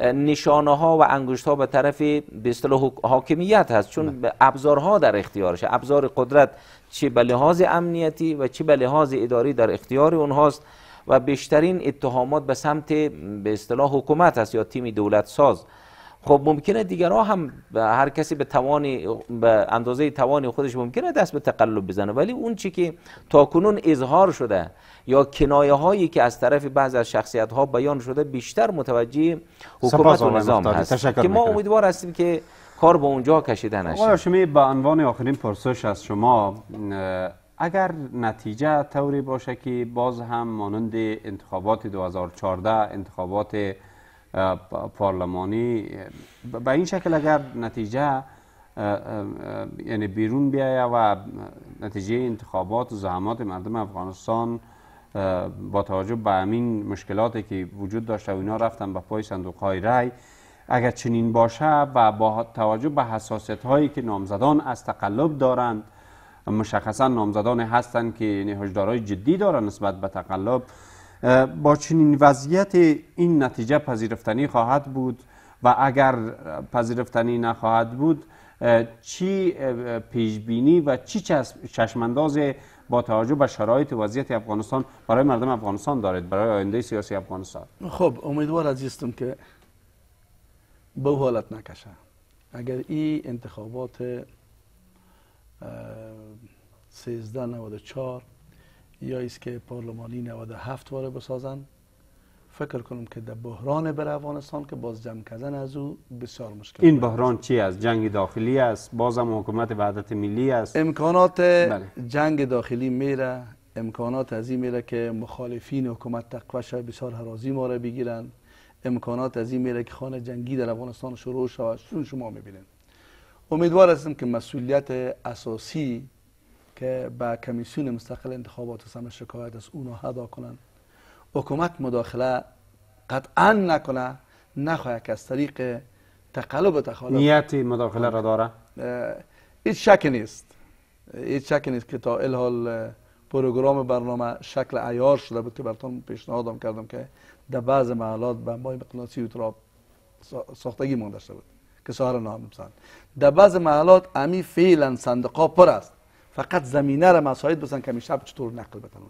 نشانه ها و انگشت ها به طرف به حاکمیت هست چون بله. ابزارها در اختیارشه ابزار قدرت چه به لحاظ امنیتی و چه به لحاظ اداری در اختیار اونهاست و بیشترین اتهامات به سمت به اصطلاح حکومت است یا تیم دولت ساز خب ممکنه دیگرها هم هر کسی به توانی به اندازه توانی خودش ممکنه دست به تقلب بزنه ولی اون چی که تاکنون اظهار شده یا کنایه هایی که از طرف بعض از شخصیت ها بیان شده بیشتر متوجه حکومت و نظام هست که ما امیدوار هستیم که کار به اونجا کشیده نشه آقای به عنوان آخرین پرسش از شما اگر نتیجه طوری باشه که باز هم مانند انتخابات 2014 انتخابات پارلمانی به این شکل اگر نتیجه یعنی بیرون بیایه و نتیجه انتخابات و زحمات مردم افغانستان با توجه به همین مشکلاتی که وجود داشته و اینا رفتن به پای صندوق های رای اگر چنین باشه و با توجه به حساسیت هایی که نامزدان از تقلب دارند مشخصا نامزدان هستند که یعنی هشدارهای جدی دارند نسبت به تقلب با چنین وضعیت این نتیجه پذیرفتنی خواهد بود و اگر پذیرفتنی نخواهد بود چی پیشبینی و چی چشمانداز با توجه به شرایط وضعیت افغانستان برای مردم افغانستان دارید برای آینده سیاسی افغانستان خب امیدوار ازیستم که به حالت نکشه اگر این انتخابات چار یا ایست که پارلمانی 97 واره بسازن فکر کنم که در بحران بر افغانستان که باز جمع کردن از او بسیار مشکل این بحران چی است جنگ داخلی است بازم حکومت وحدت ملی است امکانات بله. جنگ داخلی میره امکانات از این میره که مخالفین حکومت های بسیار حرازی ما را بگیرن امکانات از این میره که خانه جنگی در افغانستان شروع شود چون شما میبینید امیدوار هستم که مسئولیت اساسی که به کمیسیون مستقل انتخابات هم شکایت از اونو هدا کنن حکومت مداخله قطعا نکنه نخواه که از طریق تقلب تخالب نیت مداخله را داره هیچ شک نیست هیچ شک نیست که تا الحال پروگرام برنامه شکل ایار شده بود که براتون پیشنهادم کردم که در بعض محلات به مای مقناطیسی ساختگی مانده شده بود نام نامزد در بعض محلات امی فعلا صندوق پر است فقط زمینه را مساعد بسند کمی شب چطور نقل بتن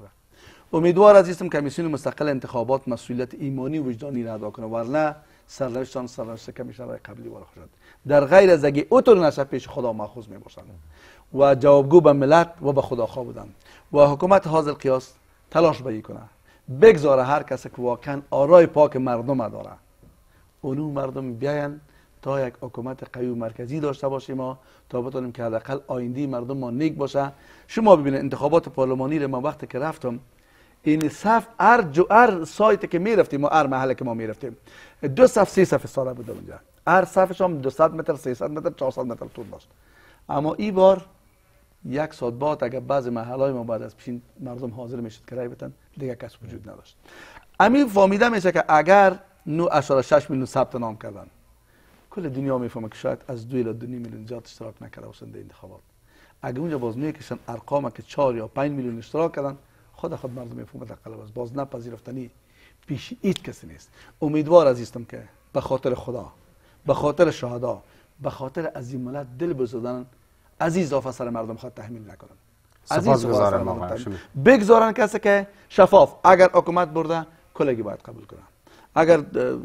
امیدوار عزیزم کمیسیون مستقل انتخابات مسئولیت ایمانی و وجدانی را ادا کنه ورنه سرنوشتان سرنوشت کمیشن های قبلی بالا خواهد در غیر از اگه اوتر نشه پیش خدا ماخوذ می باشند و جوابگو به ملت و به خدا خواه بودند و حکومت حاضر قیاس تلاش بایی کنه بگذاره هر کسی که واقعا آرای پاک مردم داره اونو مردم بیاین تا یک حکومت قوی و مرکزی داشته باشیم ما تا بتونیم که حداقل آینده مردم ما نیک باشه شما ببینید انتخابات پارلمانی رو ما وقتی که رفتم این صف هر جو هر سایت که میرفتیم و هر محله که ما میرفتیم دو صف سه صف ساله بود اونجا هر صفش هم 200 متر 300 متر 400 متر طول داشت اما این بار یک ساعت بعد اگر بعضی محلهای ما بعد از پیشین مردم حاضر میشد رای بتن دیگه کس وجود نداشت امی فامیده میشه که اگر 9.6 میلیون ثبت نام کردن کل دنیا میفهمه که شاید از دو الی دو میلیون زیاد اشتراک نکرده باشن در انتخابات اگه اونجا باز میکشن ارقام که 4 یا 5 میلیون اشتراک کردن خود خود مردم میفهمه در قلب باز نپذیرفتنی پیش هیچ کسی نیست امیدوار عزیزم که به خاطر خدا به خاطر شهدا به خاطر از این ملت دل بزدن عزیز سر مردم خود تحمیل نکنن عزیز بگذارن کسی که شفاف اگر حکومت برده کلگی باید قبول کنن اگر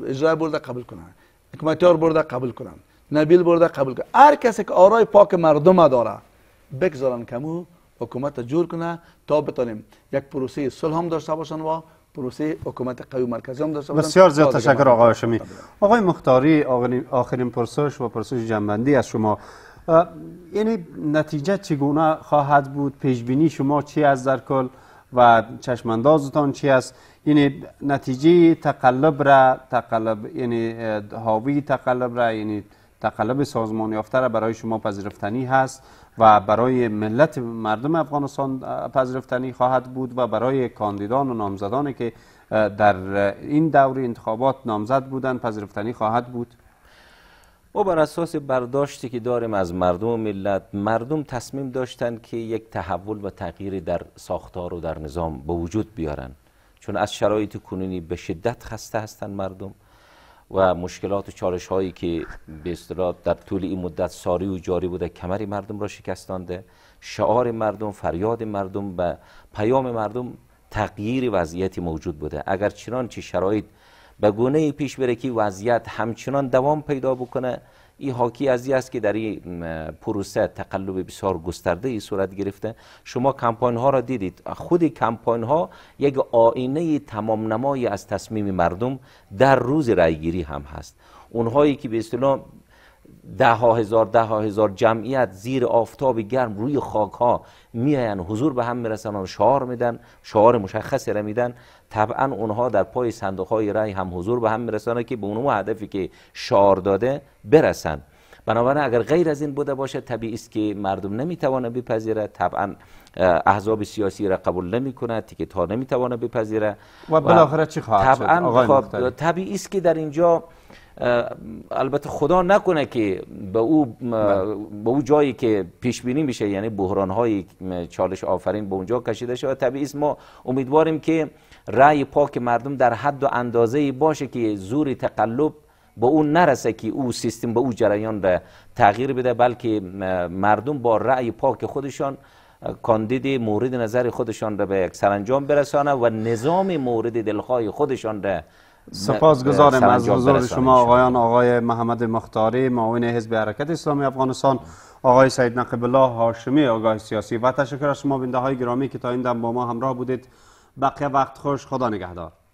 اجرای برده قبول کنن حکمتیار برده قبول کنم نبیل برده قبول کنم هر کسی که آرای پاک مردم داره بگذارن کمو حکومت جور کنه تا بتانیم یک پروسه صلح هم داشته باشن و پروسه حکومت قوی مرکزی هم داشته باشن بسیار زیاد تشکر آقای شمی آقای مختاری آخرین پرسش و پرسش جنبندی از شما یعنی نتیجه چگونه خواهد بود پیش بینی شما چی از در کل و چشماندازتان چی است یعنی نتیجه تقلب را تقلب یعنی حاوی تقلب را یعنی تقلب سازمان یافته را برای شما پذیرفتنی هست و برای ملت مردم افغانستان پذیرفتنی خواهد بود و برای کاندیدان و نامزدان که در این دور انتخابات نامزد بودند پذیرفتنی خواهد بود ما بر اساس برداشتی که داریم از مردم و ملت مردم تصمیم داشتند که یک تحول و تغییری در ساختار و در نظام به وجود بیارن چون از شرایط کنونی به شدت خسته هستند مردم و مشکلات و چالش هایی که به در طول این مدت ساری و جاری بوده کمری مردم را شکستانده شعار مردم فریاد مردم و پیام مردم تغییر وضعیتی موجود بوده اگر چنانچه شرایط به گونه پیش بره که وضعیت همچنان دوام پیدا بکنه این حاکی از است که در این پروسه تقلب بسیار گسترده ای صورت گرفته شما کمپاین ها را دیدید خود کمپاین ها یک آینه تمام نمای از تصمیم مردم در روز رایگیری هم هست اونهایی که به اصطلاح ده ها هزار ده ها هزار جمعیت زیر آفتاب گرم روی خاک ها میاین حضور به هم میرسن و شعار میدن شعار مشخص را میدن طبعا اونها در پای صندوق های رای هم حضور به هم میرسن که به اونم هدفی که شعار داده برسن بنابراین اگر غیر از این بوده باشه طبیعی است که مردم نمیتوانه بپذیره طبعا احزاب سیاسی را قبول نمیکنه تیکت تا نمیتوانه بپذیره و بالاخره چی خواهد شد طبعا خب، طبیعی است که در اینجا البته خدا نکنه که به او بله. به او جایی که پیش بینی میشه یعنی بحران های چالش آفرین به اونجا کشیده شود طبیعی ما امیدواریم که رأی پاک مردم در حد و اندازه باشه که زور تقلب به اون نرسه که او سیستم به او جریان را تغییر بده بلکه مردم با رأی پاک خودشان کاندید مورد نظر خودشان را به یک سرانجام برسانه و نظام مورد دلخواه خودشان را سپاسگزارم از حضور شما آقایان آقای محمد مختاری معاون حزب حرکت اسلامی افغانستان آقای سید نقیب الله هاشمی آگاه سیاسی و تشکر از شما بینده های گرامی که تا این دم با ما همراه بودید بقیه وقت خوش خدا نگهدار